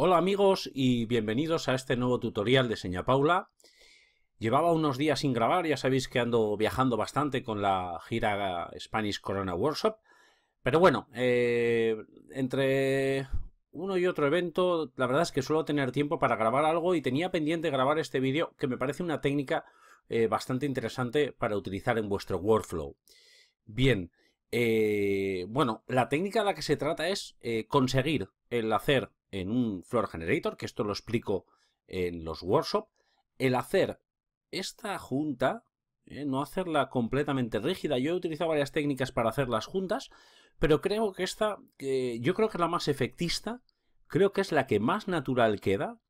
Hola amigos y bienvenidos a este nuevo tutorial de Seña Paula. Llevaba unos días sin grabar, ya sabéis que ando viajando bastante con la gira Spanish Corona Workshop, pero bueno, eh, entre uno y otro evento, la verdad es que suelo tener tiempo para grabar algo y tenía pendiente grabar este vídeo que me parece una técnica eh, bastante interesante para utilizar en vuestro workflow. Bien, eh, bueno, la técnica de la que se trata es conseguir el hacer en un Floor Generator, que esto lo explico en los workshops, el hacer esta junta, eh, no hacerla completamente rígida. Yo he utilizado varias técnicas para hacer las juntas, pero creo que esta, yo creo que es la más efectista, creo que es la que más natural queda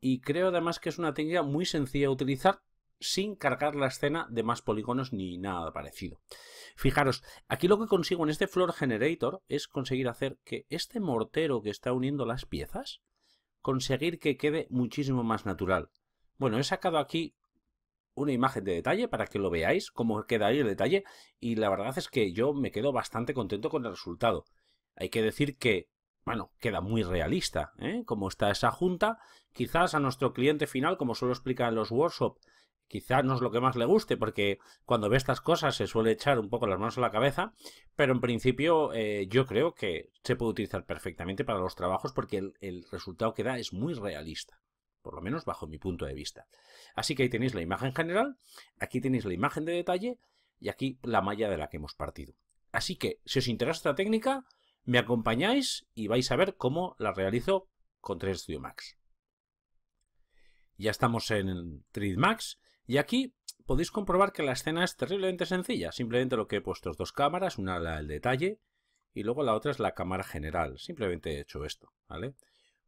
y creo además que es una técnica muy sencilla de utilizar sin cargar la escena de más polígonos ni nada parecido. Fijaros, aquí lo que consigo en este Floor Generator es conseguir hacer que este mortero que está uniendo las piezas, conseguir que quede muchísimo más natural. Bueno, he sacado aquí una imagen de detalle para que lo veáis, cómo queda ahí el detalle, y la verdad es que yo me quedo bastante contento con el resultado. Hay que decir que bueno, queda muy realista, ¿eh? Como está esa junta, quizás a nuestro cliente final, como suelo explicar en los workshops, quizá no es lo que más le guste, porque cuando ve estas cosas se suele echar un poco las manos a la cabeza, pero en principio eh, yo creo que se puede utilizar perfectamente para los trabajos porque el, resultado que da es muy realista por lo menos bajo mi punto de vista. Así que ahí tenéis la imagen general, aquí tenéis la imagen de detalle y aquí la malla de la que hemos partido. Así que si os interesa esta técnica, me acompañáis y vais a ver cómo la realizo con 3 Studio Max. Ya estamos en 3 Max y aquí podéis comprobar que la escena es terriblemente sencilla. Simplemente lo que he puesto es dos cámaras, una la del detalle y luego la otra es la cámara general. Simplemente he hecho esto, ¿vale?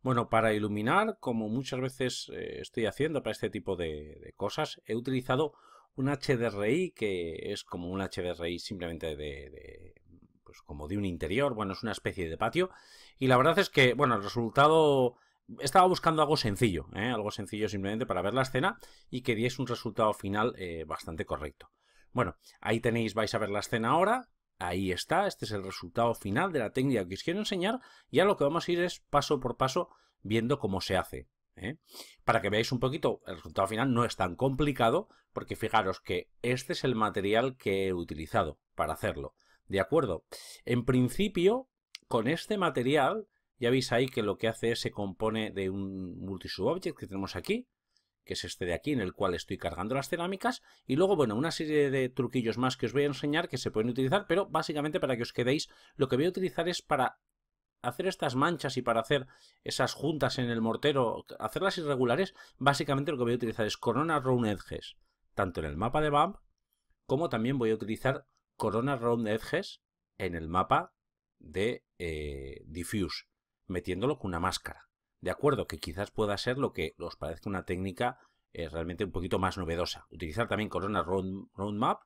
Bueno, para iluminar, como muchas veces eh, estoy haciendo para este tipo de, cosas, he utilizado un HDRI que es como un HDRI simplemente de, de pues como de un interior, bueno, es una especie de patio. Y la verdad es que, bueno, el resultado estaba buscando algo sencillo, ¿eh? algo sencillo simplemente para ver la escena y que diese un resultado final eh, bastante correcto. Bueno, ahí tenéis, vais a ver la escena ahora, ahí está, este es el resultado final de la técnica que os quiero enseñar y a lo que vamos a ir es paso por paso viendo cómo se hace. ¿eh? Para que veáis un poquito, el resultado final no es tan complicado porque fijaros que este es el material que he utilizado para hacerlo. ¿De acuerdo? En principio, con este material ya veis ahí que lo que hace es se compone de un multisubobject que tenemos aquí, que es este de aquí, en el cual estoy cargando las cerámicas, y luego, bueno, una serie de truquillos más que os voy a enseñar que se pueden utilizar, pero básicamente para que os quedéis, lo que voy a utilizar es para hacer estas manchas y para hacer esas juntas en el mortero, hacerlas irregulares, básicamente lo que voy a utilizar es Corona Round Edges, tanto en el mapa de Bump, como también voy a utilizar Corona Round Edges en el mapa de eh, Diffuse metiéndolo con una máscara. De acuerdo, que quizás pueda ser lo que os parezca una técnica eh, realmente un poquito más novedosa. Utilizar también Corona Round Map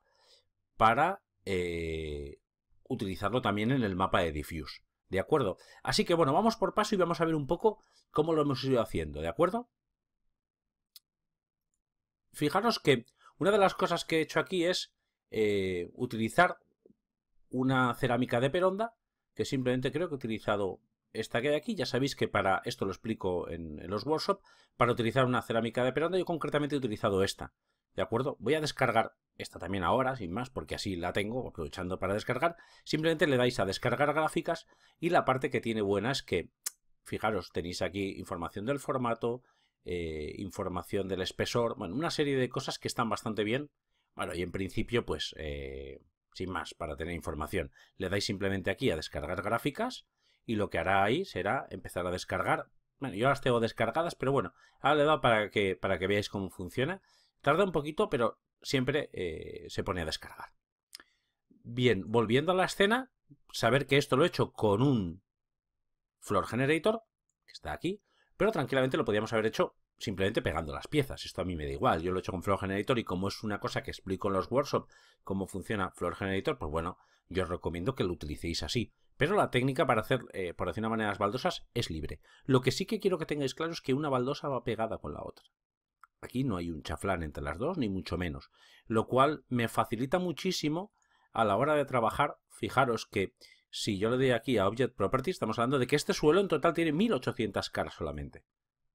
para eh, utilizarlo también en el mapa de Diffuse. ¿De acuerdo? Así que bueno, vamos por paso y vamos a ver un poco cómo lo hemos ido haciendo, ¿de acuerdo? Fijaros que una de las cosas que he hecho aquí es eh, utilizar una cerámica de peronda, que simplemente creo que he utilizado esta que hay aquí, ya sabéis que para, esto lo explico en, los workshops, para utilizar una cerámica de perón, yo concretamente he utilizado esta, ¿de acuerdo? Voy a descargar esta también ahora, sin más, porque así la tengo, aprovechando para descargar, simplemente le dais a descargar gráficas y la parte que tiene buena es que, fijaros, tenéis aquí información del formato, eh, información del espesor, bueno, una serie de cosas que están bastante bien, bueno, y en principio, pues, eh, sin más, para tener información, le dais simplemente aquí a descargar gráficas, y lo que hará ahí será empezar a descargar. Bueno, yo las tengo descargadas, pero bueno, ahora le he dado para que, para que veáis cómo funciona. Tarda un poquito, pero siempre eh, se pone a descargar. Bien, volviendo a la escena, saber que esto lo he hecho con un floor generator, que está aquí, pero tranquilamente lo podíamos haber hecho simplemente pegando las piezas. Esto a mí me da igual. Yo lo he hecho con Floor Generator y como es una cosa que explico en los workshops cómo funciona Floor Generator, pues bueno, yo os recomiendo que lo utilicéis así. Pero la técnica para hacer, eh, por decir una manera, las baldosas es libre. Lo que sí que quiero que tengáis claro es que una baldosa va pegada con la otra. Aquí no hay un chaflán entre las dos, ni mucho menos. Lo cual me facilita muchísimo a la hora de trabajar. Fijaros que si yo le doy aquí a Object Property, estamos hablando de que este suelo en total tiene 1800 caras solamente.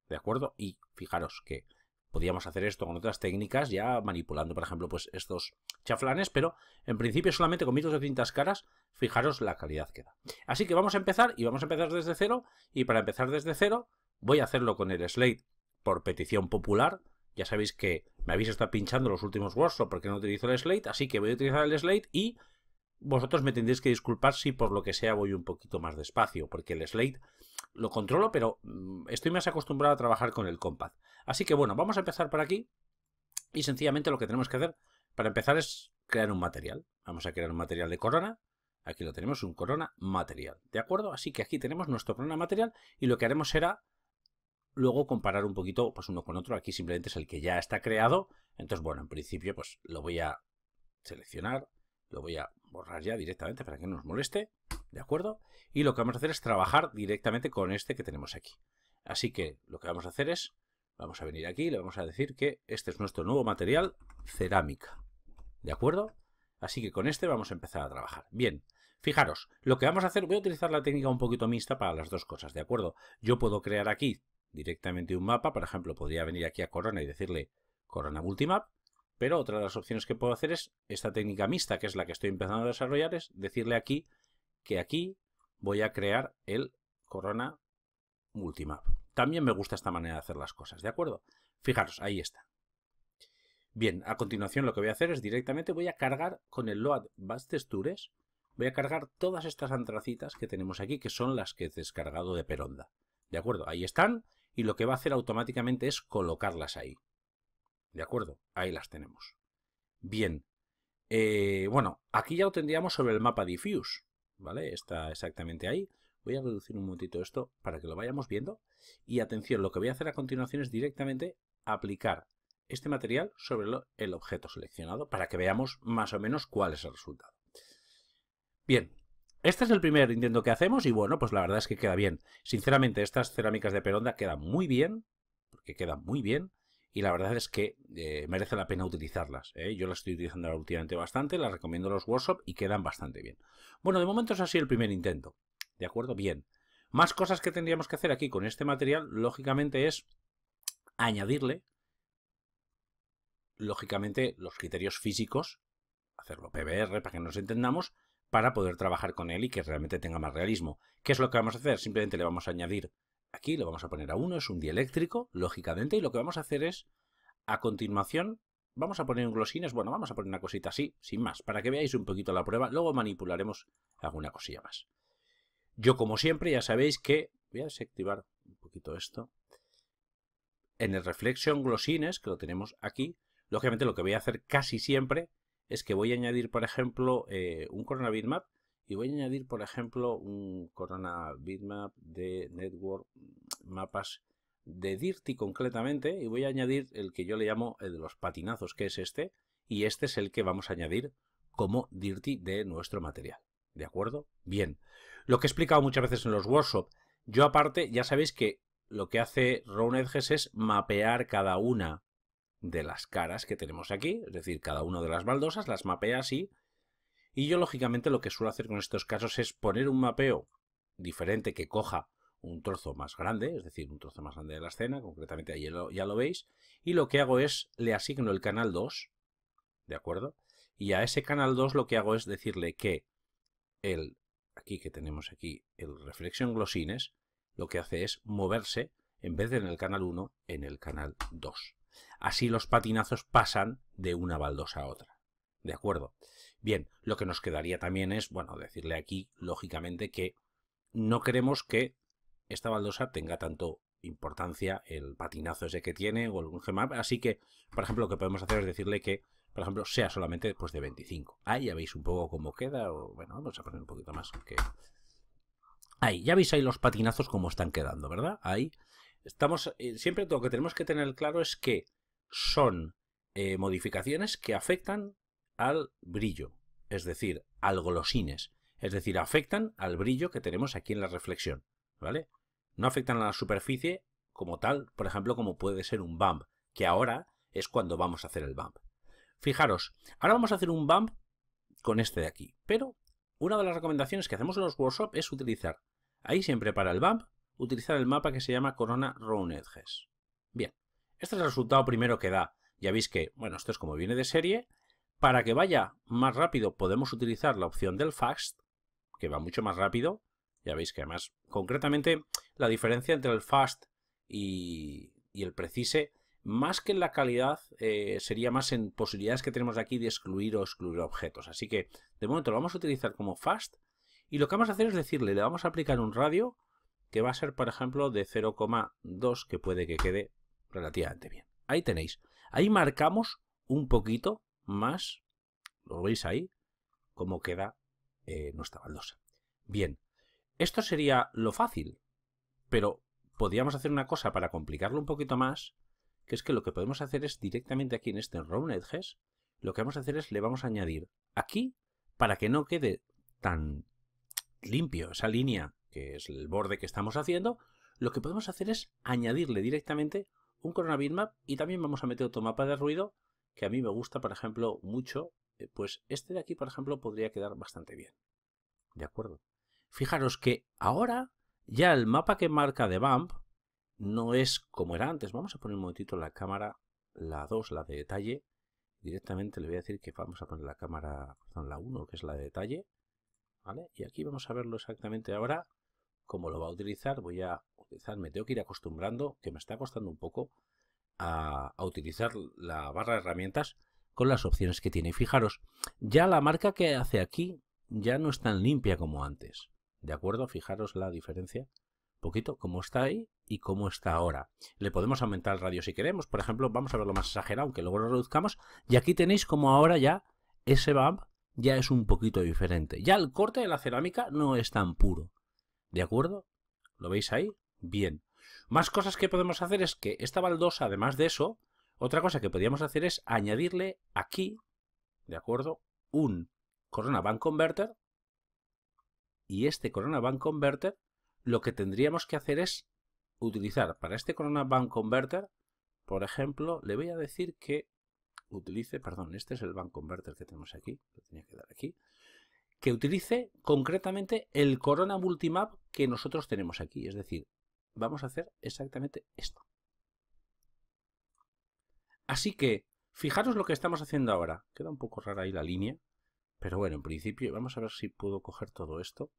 ¿De acuerdo? Y fijaros que Podríamos hacer esto con otras técnicas, ya manipulando, por ejemplo, pues estos chaflanes, pero en principio solamente con 1.200 caras, fijaros la calidad que da. Así que vamos a empezar y vamos a empezar desde cero. Y para empezar desde cero, voy a hacerlo con el Slate por petición popular. Ya sabéis que me habéis estado pinchando los últimos workshops porque no utilizo el Slate, así que voy a utilizar el Slate y vosotros me tendréis que disculpar si por lo que sea voy un poquito más despacio, porque el Slate lo controlo, pero mm, estoy más acostumbrado a trabajar con el compad. Así que bueno, vamos a empezar por aquí y sencillamente lo que tenemos que hacer para empezar es crear un material. Vamos a crear un material de corona. Aquí lo tenemos, un corona material, ¿de acuerdo? Así que aquí tenemos nuestro corona material y lo que haremos será luego comparar un poquito pues uno con otro. Aquí simplemente es el que ya está creado. Entonces, bueno, en principio pues lo voy a seleccionar, lo voy a borrar ya directamente para que no nos moleste. ¿De acuerdo? Y lo que vamos a hacer es trabajar directamente con este que tenemos aquí. Así que lo que vamos a hacer es, vamos a venir aquí y le vamos a decir que este es nuestro nuevo material, cerámica. ¿De acuerdo? Así que con este vamos a empezar a trabajar. Bien, fijaros, lo que vamos a hacer, voy a utilizar la técnica un poquito mixta para las dos cosas, ¿de acuerdo? Yo puedo crear aquí directamente un mapa, por ejemplo, podría venir aquí a Corona y decirle Corona Multimap, pero otra de las opciones que puedo hacer es esta técnica mixta, que es la que estoy empezando a desarrollar, es decirle aquí que aquí voy a crear el corona multimap. También me gusta esta manera de hacer las cosas, ¿de acuerdo? Fijaros, ahí está. Bien, a continuación lo que voy a hacer es directamente voy a cargar con el load base textures, voy a cargar todas estas antracitas que tenemos aquí, que son las que he descargado de Peronda. ¿De acuerdo? Ahí están y lo que va a hacer automáticamente es colocarlas ahí. ¿De acuerdo? Ahí las tenemos. Bien. Eh, bueno, aquí ya lo tendríamos sobre el mapa diffuse. ¿vale? Está exactamente ahí. Voy a reducir un montito esto para que lo vayamos viendo. Y atención, lo que voy a hacer a continuación es directamente aplicar este material sobre el objeto seleccionado para que veamos más o menos cuál es el resultado. Bien, este es el primer intento que hacemos y bueno, pues la verdad es que queda bien. Sinceramente, estas cerámicas de peronda quedan muy bien, porque quedan muy bien y la verdad es que eh, merece la pena utilizarlas. ¿eh? Yo las estoy utilizando últimamente bastante, las recomiendo los workshops y quedan bastante bien. Bueno, de momento es así el primer intento. ¿De acuerdo? Bien. Más cosas que tendríamos que hacer aquí con este material, lógicamente, es añadirle, lógicamente, los criterios físicos, hacerlo PBR para que nos entendamos, para poder trabajar con él y que realmente tenga más realismo. ¿Qué es lo que vamos a hacer? Simplemente le vamos a añadir Aquí lo vamos a poner a 1, es un dieléctrico, lógicamente, y lo que vamos a hacer es, a continuación, vamos a poner un glosines, bueno, vamos a poner una cosita así, sin más, para que veáis un poquito la prueba, luego manipularemos alguna cosilla más. Yo, como siempre, ya sabéis que, voy a desactivar un poquito esto, en el Reflection glossines que lo tenemos aquí, lógicamente lo que voy a hacer casi siempre es que voy a añadir, por ejemplo, eh, un coronavirus map, y voy a añadir, por ejemplo, un corona bitmap de network mapas de Dirty concretamente. Y voy a añadir el que yo le llamo el de los patinazos, que es este. Y este es el que vamos a añadir como Dirty de nuestro material. ¿De acuerdo? Bien. Lo que he explicado muchas veces en los workshops. Yo aparte, ya sabéis que lo que hace edges es mapear cada una de las caras que tenemos aquí, es decir, cada una de las baldosas las mapea así y yo, lógicamente, lo que suelo hacer con estos casos es poner un mapeo diferente que coja un trozo más grande, es decir, un trozo más grande de la escena, concretamente ahí ya lo veis, y lo que hago es le asigno el canal 2, ¿de acuerdo? Y a ese canal 2 lo que hago es decirle que el, aquí que tenemos aquí, el reflexión glosines, lo que hace es moverse, en vez de en el canal 1, en el canal 2. Así los patinazos pasan de una baldosa a otra, ¿de acuerdo? Bien, lo que nos quedaría también es, bueno, decirle aquí, lógicamente, que no queremos que esta baldosa tenga tanto importancia el patinazo ese que tiene o algún gemap, así que, por ejemplo, lo que podemos hacer es decirle que, por ejemplo, sea solamente pues, de 25. Ahí ya veis un poco cómo queda, o bueno, vamos a poner un poquito más que... Ahí, ya veis ahí los patinazos cómo están quedando, ¿verdad? Ahí estamos, eh, siempre lo que tenemos que tener claro es que son eh, modificaciones que afectan al brillo, es decir, al golosines, es decir, afectan al brillo que tenemos aquí en la reflexión, ¿vale? No afectan a la superficie como tal, por ejemplo, como puede ser un bump, que ahora es cuando vamos a hacer el bump. Fijaros, ahora vamos a hacer un bump con este de aquí, pero una de las recomendaciones que hacemos en los workshops es utilizar, ahí siempre para el bump, utilizar el mapa que se llama Corona Round Edges. Bien, este es el resultado primero que da. Ya veis que, bueno, esto es como viene de serie, para que vaya más rápido podemos utilizar la opción del fast, que va mucho más rápido. Ya veis que además, concretamente, la diferencia entre el fast y, el precise, más que en la calidad, eh, sería más en posibilidades que tenemos aquí de excluir o excluir objetos. Así que, de momento, lo vamos a utilizar como fast. Y lo que vamos a hacer es decirle, le vamos a aplicar un radio que va a ser, por ejemplo, de 0,2, que puede que quede relativamente bien. Ahí tenéis. Ahí marcamos un poquito más, lo veis ahí, cómo queda eh, nuestra baldosa. Bien, esto sería lo fácil, pero podríamos hacer una cosa para complicarlo un poquito más, que es que lo que podemos hacer es directamente aquí en este Round Edges, lo que vamos a hacer es le vamos a añadir aquí, para que no quede tan limpio esa línea que es el borde que estamos haciendo, lo que podemos hacer es añadirle directamente un corona map y también vamos a meter otro mapa de ruido que a mí me gusta, por ejemplo, mucho, eh, pues este de aquí, por ejemplo, podría quedar bastante bien. ¿De acuerdo? Fijaros que ahora ya el mapa que marca de Bump no es como era antes. Vamos a poner un momentito la cámara, la 2, la de detalle. Directamente le voy a decir que vamos a poner la cámara, perdón, la 1, que es la de detalle. ¿Vale? Y aquí vamos a verlo exactamente ahora, cómo lo va a utilizar. Voy a utilizar, me tengo que ir acostumbrando, que me está costando un poco, a, utilizar la barra de herramientas con las opciones que tiene. fijaros, ya la marca que hace aquí ya no es tan limpia como antes. ¿De acuerdo? Fijaros la diferencia. Poquito como está ahí y cómo está ahora. Le podemos aumentar el radio si queremos. Por ejemplo, vamos a verlo más exagerado, aunque luego lo reduzcamos. Y aquí tenéis como ahora ya ese bump ya es un poquito diferente. Ya el corte de la cerámica no es tan puro. ¿De acuerdo? ¿Lo veis ahí? Bien. Más cosas que podemos hacer es que esta baldosa, además de eso, otra cosa que podríamos hacer es añadirle aquí, ¿de acuerdo? Un Corona Bank Converter. Y este Corona Bank Converter, lo que tendríamos que hacer es utilizar para este Corona Bank Converter, por ejemplo, le voy a decir que utilice, perdón, este es el Bank Converter que tenemos aquí, lo tenía que dar aquí, que utilice concretamente el Corona Multimap que nosotros tenemos aquí, es decir, vamos a hacer exactamente esto. Así que, fijaros lo que estamos haciendo ahora. Queda un poco rara ahí la línea, pero bueno, en principio vamos a ver si puedo coger todo esto.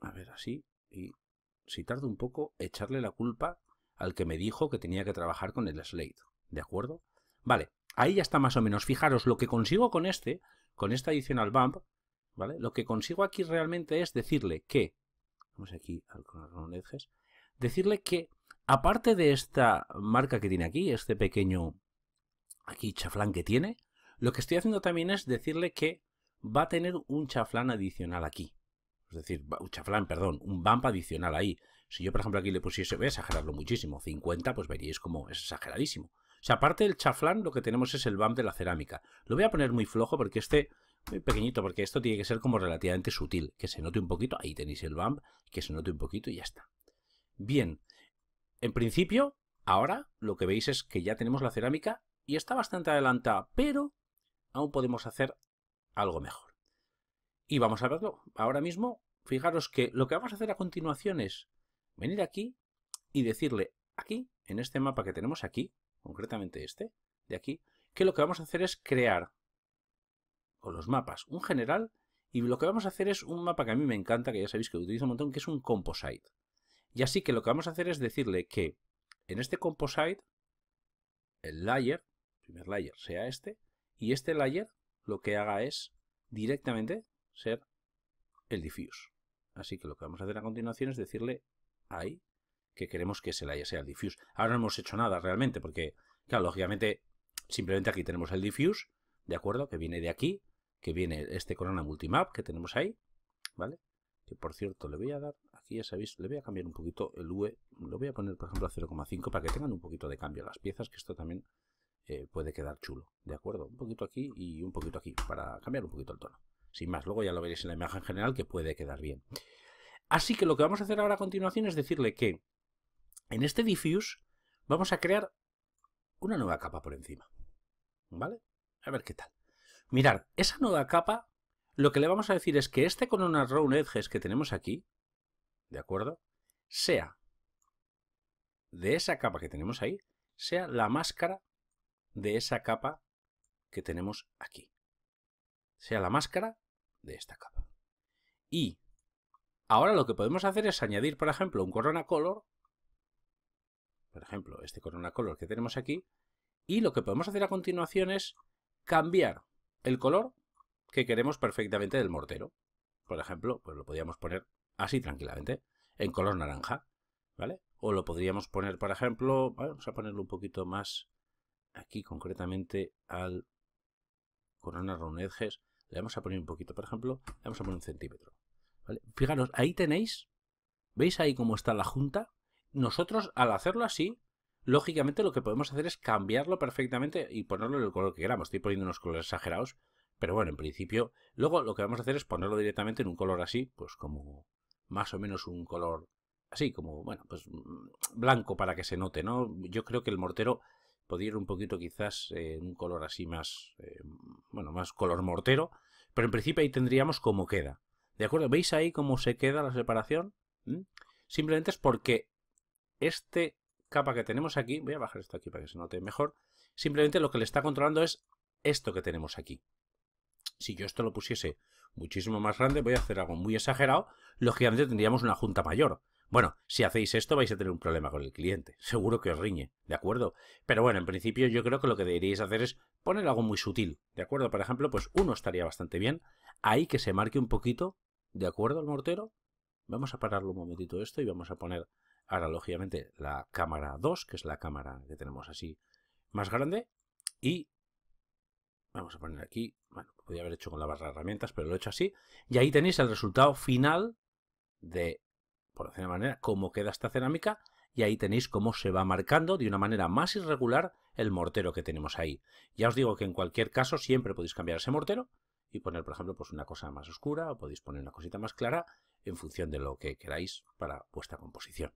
A ver, así, y si tardo un poco, echarle la culpa al que me dijo que tenía que trabajar con el Slate, ¿de acuerdo? Vale, ahí ya está más o menos. Fijaros, lo que consigo con este, con esta adicional bump, ¿vale? Lo que consigo aquí realmente es decirle que vamos aquí al decirle que aparte de esta marca que tiene aquí, este pequeño aquí chaflán que tiene, lo que estoy haciendo también es decirle que va a tener un chaflán adicional aquí. Es decir, un chaflán, perdón, un bump adicional ahí. Si yo, por ejemplo, aquí le pusiese, voy a exagerarlo muchísimo, 50, pues veríais como es exageradísimo. O sea, aparte del chaflán, lo que tenemos es el bump de la cerámica. Lo voy a poner muy flojo porque este muy pequeñito, porque esto tiene que ser como relativamente sutil, que se note un poquito, ahí tenéis el bump, que se note un poquito y ya está. Bien, en principio, ahora lo que veis es que ya tenemos la cerámica y está bastante adelantada, pero aún podemos hacer algo mejor. Y vamos a verlo. Ahora mismo, fijaros que lo que vamos a hacer a continuación es venir aquí y decirle aquí, en este mapa que tenemos aquí, concretamente este, de aquí, que lo que vamos a hacer es crear o los mapas, un general, y lo que vamos a hacer es un mapa que a mí me encanta, que ya sabéis que utilizo un montón, que es un composite. Y así que lo que vamos a hacer es decirle que en este composite, el layer, el primer layer sea este, y este layer lo que haga es directamente ser el diffuse. Así que lo que vamos a hacer a continuación es decirle ahí que queremos que ese layer sea el diffuse. Ahora no hemos hecho nada realmente porque, claro, lógicamente simplemente aquí tenemos el diffuse, ¿de acuerdo? Que viene de aquí que viene este Corona Multimap que tenemos ahí, ¿vale? Que por cierto, le voy a dar, aquí ya sabéis, le voy a cambiar un poquito el UE, lo voy a poner por ejemplo a 0,5 para que tengan un poquito de cambio las piezas, que esto también eh, puede quedar chulo, ¿de acuerdo? Un poquito aquí y un poquito aquí, para cambiar un poquito el tono. Sin más, luego ya lo veréis en la imagen general que puede quedar bien. Así que lo que vamos a hacer ahora a continuación es decirle que en este diffuse vamos a crear una nueva capa por encima, ¿vale? A ver qué tal. Mirad, esa nueva capa, lo que le vamos a decir es que este con una round edges que tenemos aquí, ¿de acuerdo? Sea de esa capa que tenemos ahí, sea la máscara de esa capa que tenemos aquí. Sea la máscara de esta capa. Y ahora lo que podemos hacer es añadir, por ejemplo, un corona color, por ejemplo, este corona color que tenemos aquí, y lo que podemos hacer a continuación es cambiar el color que queremos perfectamente del mortero. Por ejemplo, pues lo podríamos poner así tranquilamente, en color naranja, ¿vale? O lo podríamos poner, por ejemplo, vamos a ponerlo un poquito más aquí concretamente al corona roneges Le vamos a poner un poquito, por ejemplo, le vamos a poner un centímetro. ¿vale? Fijaros, ahí tenéis, ¿veis ahí cómo está la junta? Nosotros al hacerlo así, lógicamente lo que podemos hacer es cambiarlo perfectamente y ponerlo en el color que queramos. Estoy poniendo unos colores exagerados, pero bueno, en principio, luego lo que vamos a hacer es ponerlo directamente en un color así, pues como más o menos un color así, como, bueno, pues mm, blanco para que se note, ¿no? Yo creo que el mortero podría ir un poquito quizás en un color así más, eh, bueno, más color mortero, pero en principio ahí tendríamos cómo queda. ¿De acuerdo? ¿Veis ahí cómo se queda la separación? ¿Mm? Simplemente es porque este capa que tenemos aquí, voy a bajar esto aquí para que se note mejor, simplemente lo que le está controlando es esto que tenemos aquí. Si yo esto lo pusiese muchísimo más grande, voy a hacer algo muy exagerado, lógicamente tendríamos una junta mayor. Bueno, si hacéis esto vais a tener un problema con el cliente, seguro que os riñe, ¿de acuerdo? Pero bueno, en principio yo creo que lo que deberíais hacer es poner algo muy sutil, ¿de acuerdo? Por ejemplo, pues uno estaría bastante bien, ahí que se marque un poquito, ¿de acuerdo? al mortero. Vamos a pararlo un momentito esto y vamos a poner Ahora, lógicamente, la cámara 2, que es la cámara que tenemos así más grande. Y vamos a poner aquí, bueno, lo haber hecho con la barra de herramientas, pero lo he hecho así. Y ahí tenéis el resultado final de, por decirlo de manera, cómo queda esta cerámica. Y ahí tenéis cómo se va marcando de una manera más irregular el mortero que tenemos ahí. Ya os digo que en cualquier caso siempre podéis cambiar ese mortero y poner, por ejemplo, pues una cosa más oscura o podéis poner una cosita más clara en función de lo que queráis para vuestra composición.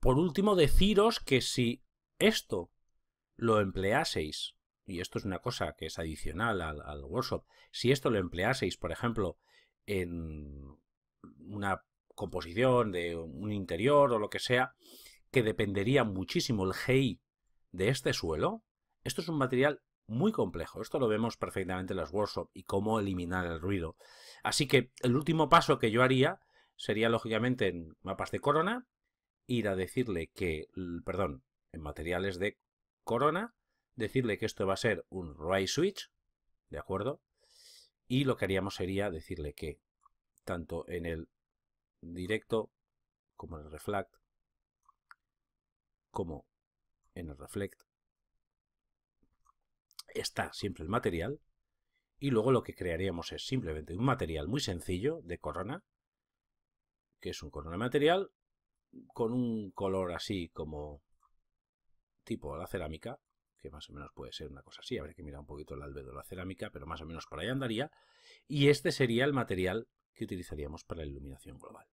Por último, deciros que si esto lo empleaseis, y esto es una cosa que es adicional al, workshop, si esto lo empleaseis, por ejemplo, en una composición de un interior o lo que sea, que dependería muchísimo el GI de este suelo, esto es un material muy complejo. Esto lo vemos perfectamente en las workshops y cómo eliminar el ruido. Así que el último paso que yo haría sería, lógicamente, en mapas de corona, ir a decirle que, perdón, en materiales de Corona, decirle que esto va a ser un Ray switch, ¿de acuerdo? Y lo que haríamos sería decirle que tanto en el directo como en el reflect, como en el reflect, está siempre el material. Y luego lo que crearíamos es simplemente un material muy sencillo de corona, que es un corona material, con un color así como tipo la cerámica, que más o menos puede ser una cosa así, habría que mirar un poquito el albedo de la cerámica, pero más o menos por ahí andaría, y este sería el material que utilizaríamos para la iluminación global.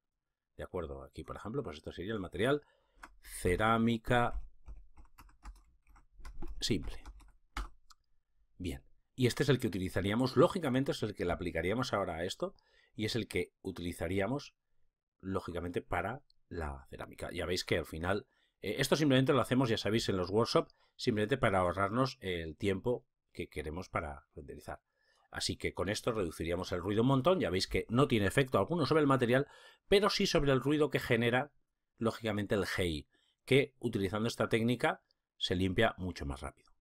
¿De acuerdo? Aquí, por ejemplo, pues esto sería el material cerámica simple. Bien, y este es el que utilizaríamos, lógicamente es el que le aplicaríamos ahora a esto, y es el que utilizaríamos, lógicamente, para la cerámica. Ya veis que al final, eh, esto simplemente lo hacemos, ya sabéis, en los workshops, simplemente para ahorrarnos el tiempo que queremos para renderizar. Así que con esto reduciríamos el ruido un montón, ya veis que no tiene efecto alguno sobre el material, pero sí sobre el ruido que genera, lógicamente, el GI, que utilizando esta técnica se limpia mucho más rápido.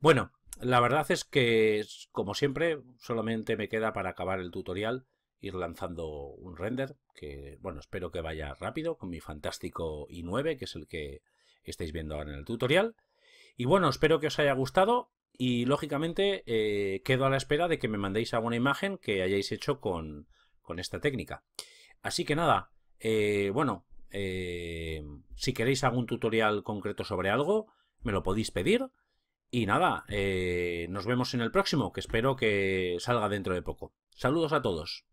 Bueno, la verdad es que, como siempre, solamente me queda para acabar el tutorial ir lanzando un render que, bueno, espero que vaya rápido con mi fantástico i9, que es el que estáis viendo ahora en el tutorial. Y bueno, espero que os haya gustado y lógicamente eh, quedo a la espera de que me mandéis alguna imagen que hayáis hecho con, esta técnica. Así que nada, eh, bueno, eh, si queréis algún tutorial concreto sobre algo, me lo podéis pedir. Y nada, nos vemos en el próximo, que espero que salga dentro de poco. Saludos a todos.